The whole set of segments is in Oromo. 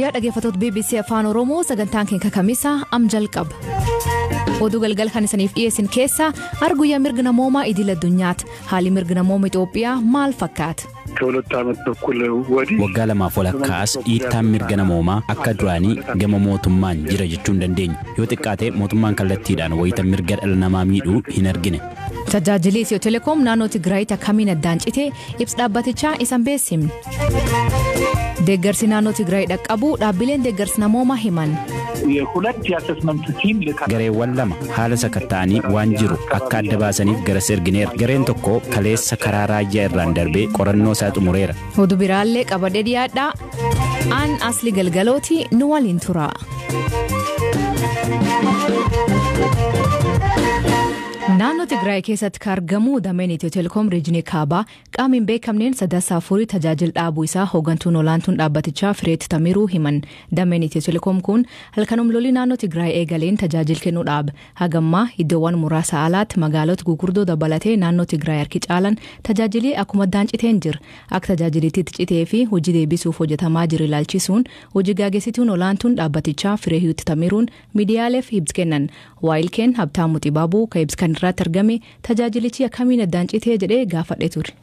guyyaa dhaggeeffatoota bbc afaan oromoo sagantaan keenya kakamisa am jalqaba oduu galgal kan isaniif dhiyeessin keessaa arguyya mirga moomaa idil addunyaata haalli mirga namooma itoophiyaa maal fakkaata. waggaa lamaaf walakkaa'as akkaas dhiittaan mirgana moomaa akka duraanii gama mootummaan jira hin dandeenya yoo xiqqaate mootummaan kallattiidhaan wayita mirga dhala namaa miidhuu hin argine Tajaajila Itiyoo Telekoom naannoo Tigraayitti akkamiin addaan citee ibs dhaabbatichaa isan beeksifne. Deeggarsi naannoo Tigraay dhaqqabu dhaabbileen deeggarsi namooma himan. Gareewwan lama haala sakatta'anii waan jiru akka adda baasaniif garas ergineerra Gareen tokko kaleessa karaa raayyaa irraan darbee qorannoo isaa xumureera. Hudu biraallee qabadhee dhiyaadhaa aan asli galgalooti nu waliin turaa naannoo Tigraay keessatti kan argamu dameen Itiyoo Telekoom Riijinii Kaabaa qaamiin beekamneen sadarkaa afurii tajaajila dhaabuu isaa hoogantuun olaantuun dhaabbatichaa Fireet Tamiruu himan. Dameen Itiyoo Telekoom kun halkan humnoolii naannoo Tigraay eegaleen tajaajila kennuu dhaaba. Hagammaa iddoowwan muraasa alaatti magaalota gurguddoo dabalatee naannoo Tigraay harki caalan tajaajilii akkuma addaan jira. Akka itti citee fi hojii deebisuuf hojjetamaa jiru ilaalchisuun hojii gaageessituun olaantuun dhaabbatichaa Fireet Tamiruun miidiyaaleef kan irratti argame tajaajilichi akkamiin addaan citee jedhee gaafadhe ture.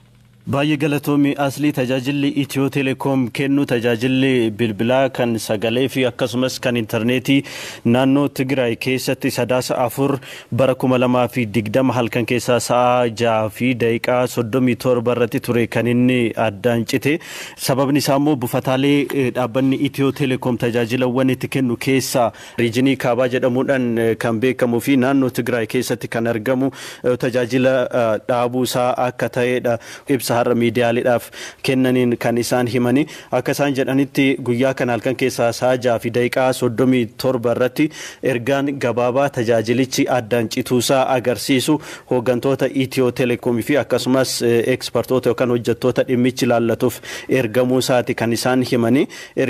Baay'ee galatoomii aslii tajaajilli Itiyoo Teleekoom kennu tajaajilli bilbilaa kan sagalee fi akkasumas kan intarneetii naannoo Tigraay keessatti sadaasa afur bara kuma lamaa fi digdama halkan keessaa sa'a ja'a fi daqiiqaa soddomii torba irratti ture kan inni addaan Sababni isaa immoo buufataalee eh, dhaabbanni Itiyoo Teleekoom tajaajilawwan itti kennu keessaa riijinii kaabaa jedhamuudhaan eh, kan beekamuu fi naannoo Tigraay keessatti kan argamu eh, tajaajila dhaabuu isaa akka ta'edha. Ibsa har'a miidiyaaleedhaaf kennaniin kan isaan himanii akka isaan jedhanitti guyyaa kan halkan keessaa saajaa fi daqiiqaa soddomii torba irratti ergaan gabaabaa tajaajilichi addaan cituusaa agarsiisu hooggantoota itiyoo teleekoomii fi akkasumas ekspertoota eh, yookaan hojjettoota dhimmichi laallatuuf ergamuu kan isaan himanii eh,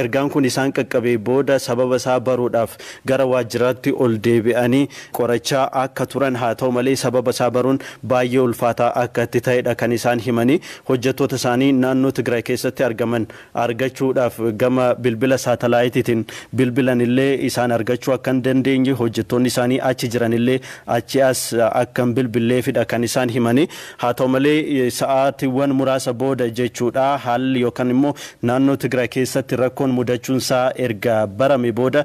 ergaan kun isaan qaqqabee booda sababa isaa baruudhaaf gara waajjiraatti ol deebi'anii qorachaa akka turan haa ta'u malee sababa isaa baruun baay'ee ulfaataa akka itti ta'edha kan isaan. isaan himanii hojjettoota isaanii naannoo Tigraay keessatti argaman argachuudhaaf gama bilbila saatalaayitiitiin bilbilan illee isaan argachuu akka hin dandeenye hojjettoonni isaanii achi jiran illee achi as akka hin bilbilleefidha kan isaan himanii haa ta'u malee sa'aatiiwwan muraasa booda jechuudha haalli yookaan immoo naannoo Tigraay keessatti rakkoon mudachuun isaa erga barame booda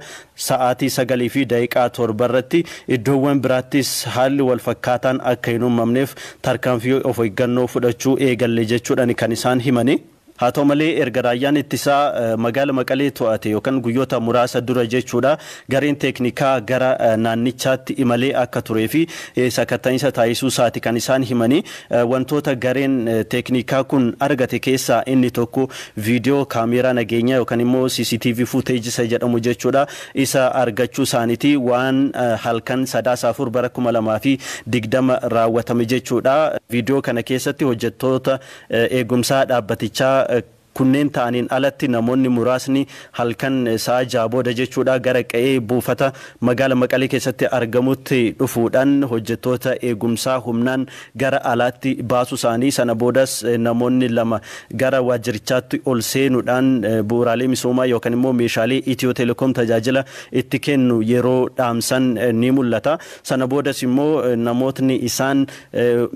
sa'aatii sagalii fi daqiiqaa torbarratti iddoowwan biraattis haalli walfakkaataan akka hin uumamneef tarkaanfii of eeggannoo fudhatu. godhachuu eegalle jechuudhaan kan isaan himani haa malee erga raayyaan ittisaa eh, magaala maqalee to'ate yookaan guyyoota muraasa dura jechuudha gareen teeknikaa gara eh, naannichaatti imalee akka turee fi eh, sakattaniisa taasisuu isaati kan isaan himanii wantoota gareen teeknikaa kun argate keessaa inni tokko viidiyoo kaameeraa nageenyaa yookaan immoo CCTV footage isa jedhamu jechuudha isa argachuu isaaniiti waan halkan sadaasa afur bara kuma fi digdama raawwatame jechuudha viidiyoo kana keessatti hojjettoota eegumsaa dhaabbatichaa a kunneen ta'aniin alatti namoonni muraasni halkan isaa jaaboodha jechuudha gara qe'ee buufata magaala maqalee keessatti argamutti dhufuudhaan hojjettoota eegumsaa humnaan gara alaatti baasu isaanii sana boodas namoonni lama gara waajirichaatti ol seenuudhaan bu'uuraalee misoomaa yookaan immoo meeshaalee itiyoo teelekoom tajaajila itti kennu yeroo dhaamsan ni mul'ata sana boodas immoo namootni isaan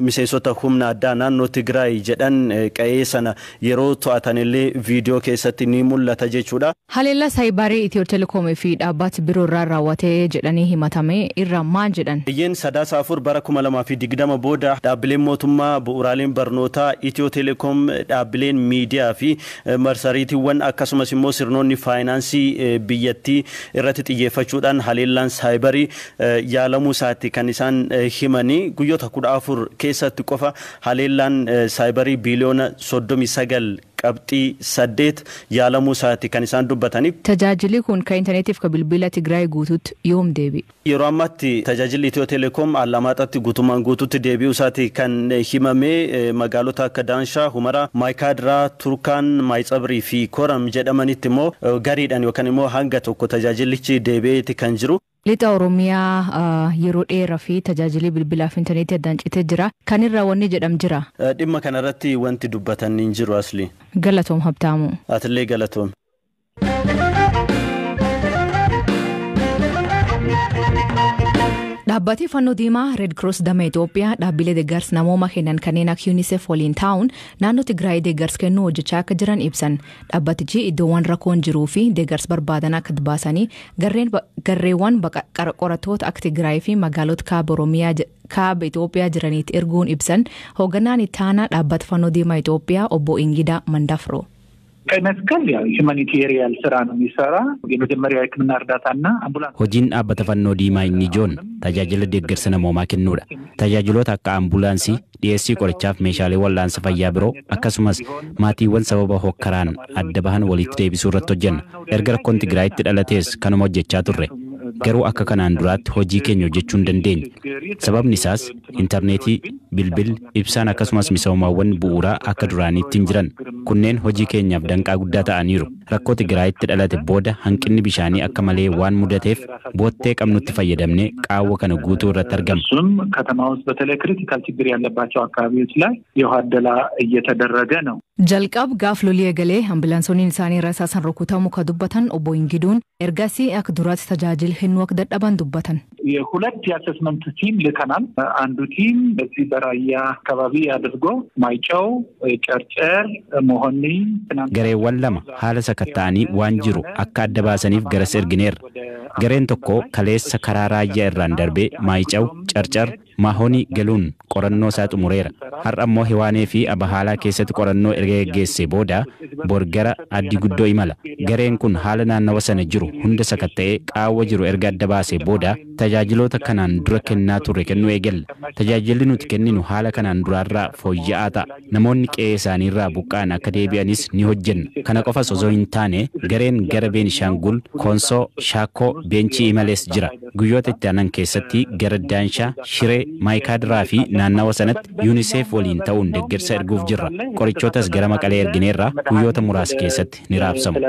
miseensota humna addaa naannoo Tigraay jedhan qe'ee sana yeroo to'atanii illee keessatti ni mul'ata jechuudha. Haleella saayibarii Itiyoo Telekoomii fi dhaabbati biroo irraa jedhanii himatame irra maal jedhan? Biyyeen sadaasa afur bara kuma lamaa fi digdama booda dhaabbileen mootummaa bu'uuraaleen barnootaa Itiyoo Telekoom dhaabbileen miidiyaa fi eh, marsariitiiwwan akkasumas immoo sirnoonni faayinaansii eh, biyyattii irratti xiyyeeffachuudhaan haleellaan saayibarii eh, yaalamuu isaatti kan isaan himanii guyyoota kudha afur keessatti qofa haleellaan saayibarii biiliyoona soddomi sagal qabxii saddeet yaalamuu isaati kan isaan dubbataniif. Tajaajilli kun ka intarneetiif kan bilbila Tigraay guutuutti yoom deebi'e? Yeroo ammaatti tajaajilli Itiyoo Teleekoom Alamaataatti guutumaan guutuutti deebi'uu isaati kan himamee eh, magaalota akka Daanshaa, Humaraa, Maayikaadiraa, Turkaan, Maayitsabrii fi Koram jedhamanitti immoo eh, gariidhan yookaan immoo hanga tokko tajaajillichi deebi'eeti kan jiru. Lixa Oromiyaa yeroo dheeraa fi tajaajilii bilbilaa fi intarneetii addaan citee jira. Kan irraa wanni jedham jira. Dhimma kanarratti wanti dubbatan hin jiru asli. Galatoom Habtaamu. Atilee galatoom. Dhaabbatni fannoo diimaa Red Cross Dama Itoophiyaa dhaabbilee deeggarsa namooma kennan kanneen akka UNICEF waliin taawun naannoo Tigraay deeggarsa kennuu hojjechaa akka jiran ibsan. Dhaabbatichi iddoowwan rakkoon jiruu fi deeggarsa barbaadan akka baasanii garreewwan qoratoota akka Tigraay fi magaalota kaaba Oromiyaa kaaba Itoophiyaa jiranitti erguun ibsan hoogganaan itti aanaa dhaabbata fannoo diimaa Itoophiyaa obbo Ingidaa Mandafroo. hojiin dhaabbata fannoo diimaa inni ijoon tajaajila deeggarsa namoomaa kennuudha. Tajaajiloota akka ambulaansii, dhiyeessii qorichaaf meeshaalee wal'aansa fayyaa biroo akkasumas maatiiwwan sababa hokkaraan adda bahan walitti deebisuu irratti hojjenna. Erga rakkoon Tigraayitti dhalatees kanuma hojjechaa turre. Garuu akka kanaan duraatti hojii keenya hojjechuu hin dandeenye. Sababni isaas intarneetii bilbil ibsaan akkasumas misoomaawwan bu'uuraa akka duraaniitti hin jiran kunneen hojii keenyaaf danqaa guddaa ta'aniiru. Rakkoo Tigraayitti dhalate booda hanqinni bishaanii akka malee waan mudateef boottee qabnutti fayyadamnee qaawwa kana guutuu irratti argama. እሱም jalqab gaaf lolii eegalee ambilaansoonniin isaanii irraa isaasan rukutamuu ka dubbatan obbo giduun ergaasi akka duraatti tajaajil hin waqti dadhaban dubbatan. የሁለት የአሰስመንት ቲም ልከናል። አንዱ ቲም በዚህ በራያ አካባቢ አድርጎ ማይጨው፣ ጨርጨር፣ መሆኒ፣ ገሬ ወለማ ሀለ ሰከታኒ ዋንጅሩ አካ አደባሰኒፍ ገረስ ኤርግኔር ገሬን ቶኮ ከሌሰ karaa raayyaa irraan ማይጨው፣ ጨርጨር Maahoni galuun qorannoo isaa xumureera. Har'a immoo Hiwaanee fi Abahaalaa keessatti qorannoo erga geggeesse booda bor gara addi guddoo imala. Gareen kun haala naannawa sana jiru hunda sakatta'ee qaawwa jiru erga adda baasee booda tajaajiloota kanaan dura kennaa turre kennuu eegalla. Tajaajilli nuti kenninu haala kanaan duraarraa fooyya'aa ta'a. Namoonni qe'ee isaaniirraa buqqa'an akka deebi'anis ni hojjenna. Kana qofas osoo hin taane gareen gara Beenishaangul, Konsoo, Shaakoo, Beenchii imalees jira. guyyoota itti aanan keessatti gara Daanshaa, Shiree, Maayikaadiraa fi naannawa sanatti yuuniseef waliin ta'uun deeggarsa erguuf jirra. Qorichootas gara Maqalee ergineerraa guyyoota muraas keessatti ni raabsamu.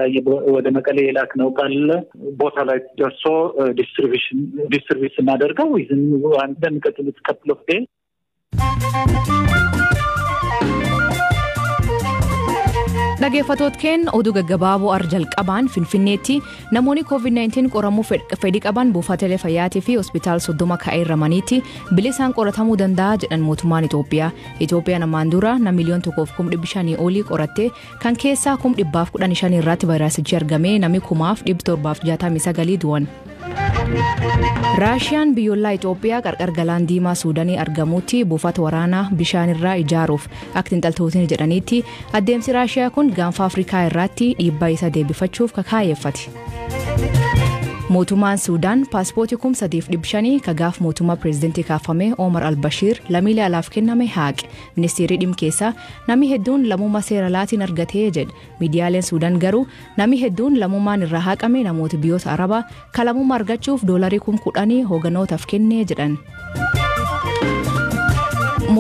dhaggeeffatoot keen oduu gaggabaaboo ar jalqabaan finfinneetti namoonni covid-19 qoramuu fedhi qaban buufataalee fayyaatii fi hospitaal soddoma ka'ee ramaniitti bilisaan qoratamuu danda'a jedhan mootummaan itoophiyaa itoophiyaan ammaan dura nama miliyoon tokkoof kum qoratte kan keessaa kum dhibbaaf kudhan shan irratti vaayirasichi argame namni kumaaf jaatamii sagalii du'an. raashiyaan biyyoolaa itoophiyaa qarqar diimaa suudanii argamuutti buufata waraanaa bishaanirraa ijaaruuf akti inxaltootiin jedhaniitti adeemsi raashiyaa kun gaanfa afrikaa irraatti dhiibbaa isaa deebifachuuf kakaayeeffate Mootummaan Suudaan paaspoortii kumsa sadiif kagaaf mootummaa pireezidantii kaafame oomar al-Bashir lamiilee alaaf kenname haaqe. ministeerii dhimma keessaa namni hedduun lammummaa seera laatiin argatee jedha. Miidiyaaleen Suudaan garuu namni hedduun lamummaan irraa haaqame namoota biyyoota Arabaa kalamummaa argachuuf doolarii kum kudhanii hooganootaaf kennee jedhan.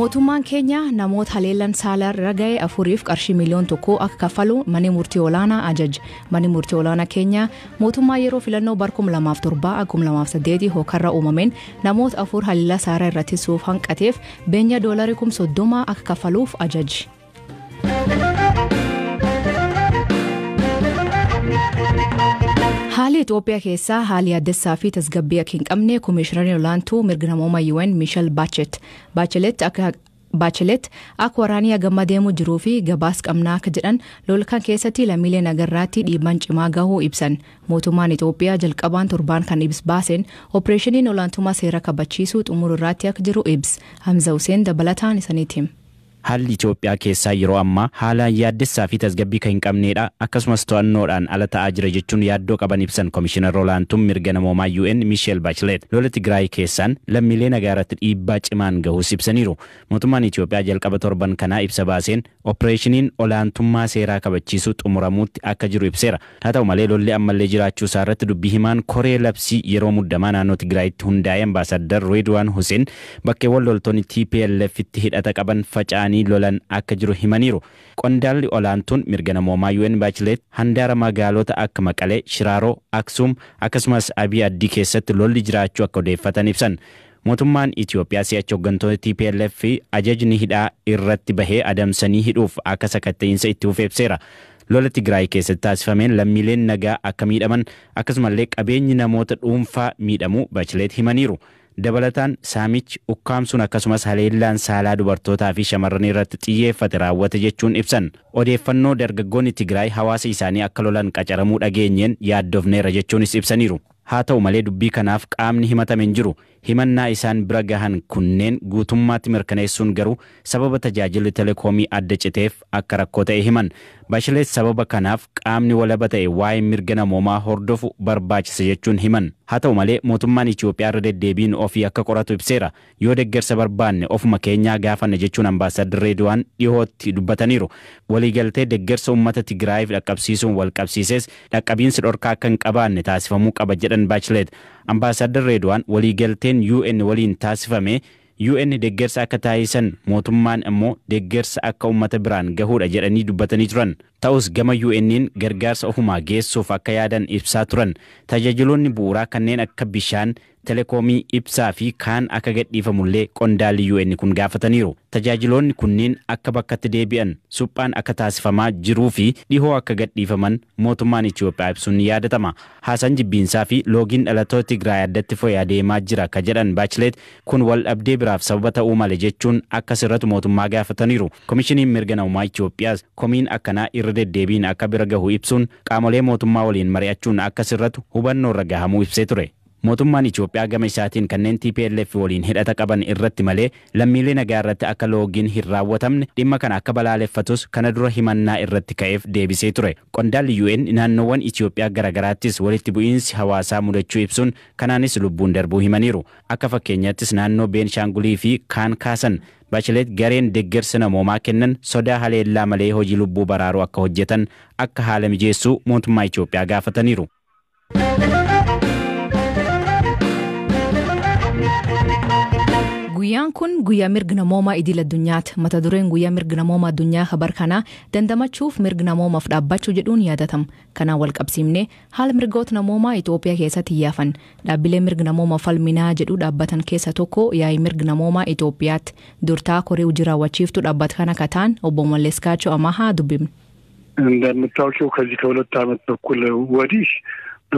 Mootummaan keenya namoota haleellan saalaan raga'e afuriif qarshii miliyoon tokkoo akka kaffalu manni murtii olaanaa ajaji Manni murtii olaanaa keenya mootummaa yeroo filannoo bara 2007-2008 hookarra uumameen namoota afur haleellaa saaraa irratti suuf hanqateef beenya doolarii 30,000 akka kaffaluuf ajaji. Haalli Itoophiyaa keessaa haalli addessaa fi tasgabbii akka hin qabne komishinarri olaantuu mirga namooma UN Miishel Baacheet. Baachelet akka Baachelet akka waraanii hagama deemu jiruu fi gabaas qabnaa akka jedhan lolkaan keessatti lammiilee nagarraatti dhiibbaan cimaa gahuu ibsan mootummaan Itoophiyaa jalqabaan torbaan kan ibs baasen opereeshiniin olaantummaa seera kabachiisuu xumururraatti akka jiru ibs Hamza Hussein dabalataan isaniitiin. haalli Itoophiyaa keessaa yeroo ammaa haalaan yaaddessaa fi tasgabbii kan hin qabneedha akkasumas to'annoodhaan ala ta'aa jira jechuun yaaddoo qaban ibsan Komishinar Olaantuun mirga namoomaa UN Michel Bachelet lola Tigraay keessaan lammiilee nagaa irratti dhiibbaa cimaan gahuus ibsaniiru. Mootummaan Itoophiyaa jalqaba torban kanaa ibsa baaseen opereeshiniin olaantummaa seeraa kabachiisu xumuramuutti akka jiru ibseera. Haa ta'u malee lolli ammallee jiraachuu isaa irratti dubbii himaan koree labsii yeroo muddamaa naannoo Tigraayitti hundaa'ee ambaasaddar Reedwaan Hussein bakkeewwan loltoonni TPLF itti hidhata qaban faca'an isaanii lolan akka jiru himaniiru. Qondaalli olaantuun mirga namoomaa UN bachilet handaara magaalota akka Maqalee, shiraaro aksum akkasumas Abiy Addii keessatti lolli jiraachuu akka odeeffatan ibsan. Mootummaan Itoophiyaa si'achi hooggantoota TPLF fi ajajni hidhaa irratti bahee adamsanii hidhuuf akka sakatta'insa itti hufeebseera. lola Tigraay keessatti taasifameen lammiileen nagaa akka miidhaman akkasumallee qabeenyi namoota dhuunfaa miidhamu Baachileet himaniiru. Dabalataan saamichi ukkaamsuun akkasumas haleellaan saalaa dubartootaa fi shamarranii irratti xiyyeeffate raawwate jechuun ibsan odeeffannoo dargaggoonni Tigraay hawaasa isaanii akka lolan qacaramuu dhageenyeen yaaddofneera jechuunis ibsaniiru. Haa ta'u malee dubbii kanaaf qaamni himatame hin jiru. himannaa isaan bira gahan kunneen guutummaatti mirkaneessuun garuu sababa tajaajilli telekoomii adda citeef akka rakkoo ta'e himan. Baashileet sababa kanaaf qaamni walaba ta'e waa'ee mirga namoomaa hordofu barbaachisa jechuun himan. Haa ta'u malee mootummaan Itoophiyaa irra deddeebiin ofii akka qoratu ibseera. Yoo deeggarsa barbaanne ofuma keenyaa gaafanna jechuun ambaasaadarree Duwaan dhihootti dubbataniiru. Waliigaltee deeggarsa uummata Tigraayiif dhaqqabsiisuun wal qabsiises dhaqqabiinsi dhorkaa akka hin qabaanne taasifamuu qaba jedhan Baashileet. Ambaasaadarree Duwaan waliigaltee gabateen UN waliin taasifame UN deeggarsa akka taasisan mootummaan immoo deeggarsa akka uummata biraan gahuudha jedhanii dubbatanii turan. Ta'us gama UN'iin gargaarsa ofumaa geessuuf akka yaadan ibsaa turan. Tajaajiloonni bu'uuraa kanneen akka bishaan telekoomii ibsaa fi kaan akka gadhiifamullee qondaalii UN kun gaafataniiru. Tajaajiloonni kunneen akka bakkatti deebi'an suphaan akka taasifamaa jiruu fi dhihoo akka gad-dhiifaman mootummaan Itoophiyaa ibsuun ni yaadatama. Haasaan jibbiinsaa fi loogiin dhalatoo Tigraay addatti foyyaa jira ka jedhan Baachileet kun wal dhabdee biraaf sababa ta'uu male jechuun akka mootummaa gaafataniiru. Komishiniin mirga naumaa Itoophiyaas komiin akkanaa irra deddeebiin akka bira gahu ibsuun qaamolee mootummaa waliin mari'achuun akka mootummaan Itoophiyaa gama isaatiin kanneen TPLF waliin hidhata qaban irratti malee lammiilee nagaa irratti akka loogiin hin raawwatamne dhimma kana akka balaaleffatus kana dura himannaa irratti ka'eef deebisee ture. Qondaalli UN naannoowwan Itoophiyaa garagaraattis walitti bu'iinsi hawaasaa mudachuu ibsuun kanaanis lubbuun darbuu himaniiru. Akka fakkeenyaattis naannoo beenshaangulii fi kaan kaasan Bachelet gareen deeggarsa namoomaa kennan sodaa haleellaa malee hojii lubbuu baraaruu akka hojjetan akka haala mijeessuu mootummaa Itoophiyaa gaafataniiru. Guyyaan kun guyyaa mirga namoomaa idil addunyaat Mata dureen guyyaa mirga namoomaa addunyaa habar kanaa dandamachuuf mirga namoomaaf dhaabbachuu jedhuun yaadatama. Kanaan wal qabsiifnee haala mirgoota namoomaa Itoophiyaa keessatti iyyafan dhaabbilee mirga namoomaa falminaa jedhuu dhaabbatan keessa tokko yaa'ii mirga namoomaa Itoophiyaatti durtaa koree hojii raawwachiiftuu dhaabbata kana kataan obbo Mallees Kaachoo Amahaa dubbifne.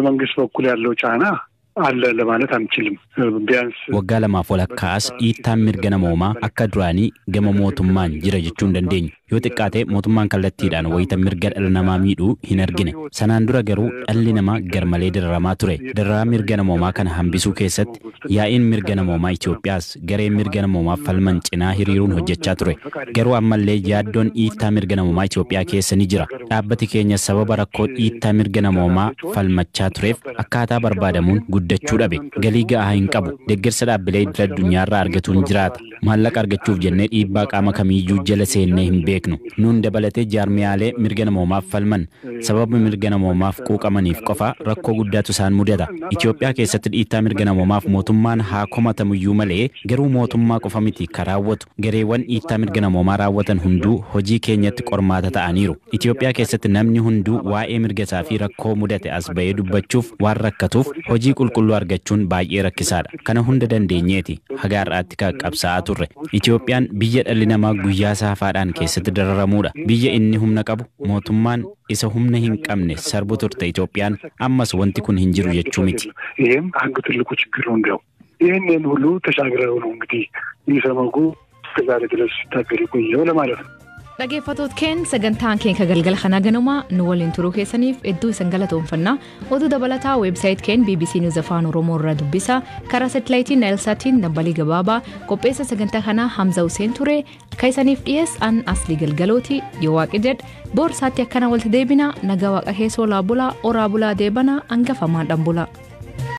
እንደምታውቂው Waggaa lamaaf walakkaa'as akkaas dhiittaan mirga namoomaa akka duraanii gama mootummaan jira jechuu hin dandeenyu. Yoo xiqqaate mootummaan kallattiidhaan wayita mirga dhala namaa miidhuu hin argine. Sanaan dura garuu dhalli namaa garmalee dararamaa ture. Dararaa mirga namoomaa kana hambisuu keessatti yaa'in mirga namoomaa Itiyoophiyaas gareen mirga namoomaa falman cinaa hiriiruun hojjechaa ture. Garuu ammallee yaaddoon dhiittaa mirga namoomaa Itoophiyaa keessa ni jira. dhaabbati keenya sababa rakkoo dhiittaa mirga namoomaa falmachaa tureef akkaataa barbaadamuun guddachuu dhabe galii ga'aa hin qabu deeggarsa dhaabbilee idil addunyaarraa argatuun jiraata maallaqa argachuuf jennee dhiibbaa qaama kamiiyyuu jala seennee hin beeknu nuun dabalatee jaarmiyaalee mirga namoomaaf falman sababa mirga namoomaaf quuqamaniif qofa rakkoo guddaatu isaan mudata itiyoophiyaa keessatti dhiittaa mirga namoomaaf mootummaan haa komatamuyyuu malee garuu mootummaa qofa miti kan raawwatu gareewwan dhiittaa mirga namoomaa raawwatan hunduu hojii keenyatti qormaata ta'aniiru Itoophiyaa keessatti namni hunduu waa'ee mirgasaa fi rakkoo mudate as ba'ee dubbachuuf waan rakkatuuf hojii qulqulluu argachuun baay'ee rakkisaadha. Kana hunda dandeenyeeti haga har'aatti qabsaa'aa turre. Itoophiyaan biyya dhalli namaa guyyaa saafaadhaan keessatti dararamuudha. Biyya inni humna qabu mootummaan isa humna hin qabne sarbu turte Itoophiyaan ammas wanti kun hin jiru jechuu miti. ይህም አንዱ ትልቁ ችግር ነው እንዲያው ይህንን ሁሉ ተሻግረው ነው እንግዲህ ይህ ሰመጉ እስከዛሬ ድረስ ሲታገል ቆየው ለማለት ነው። Dhaggeeffattoot keen sagantaan keenya galgala kanaa ganumaa nu waliin turuu keessaniif hedduu isan galatoonfannaa oduu dabalataa weebsaayit keen bbc niwuz afaan oromoo irraa dubbisa karaa seetilaayitiin naayilsaatiin dambalii gabaabaa qopheessa sagantaa kanaa hamza useen ture akka isaniif dhiyees an aslii galgalooti yoo waaqi jedh boorsaatti akkanaa walta deebina nagaa waaqa keessoo laabulaa oraa bulaa deebanaa hangafamaan dhambula.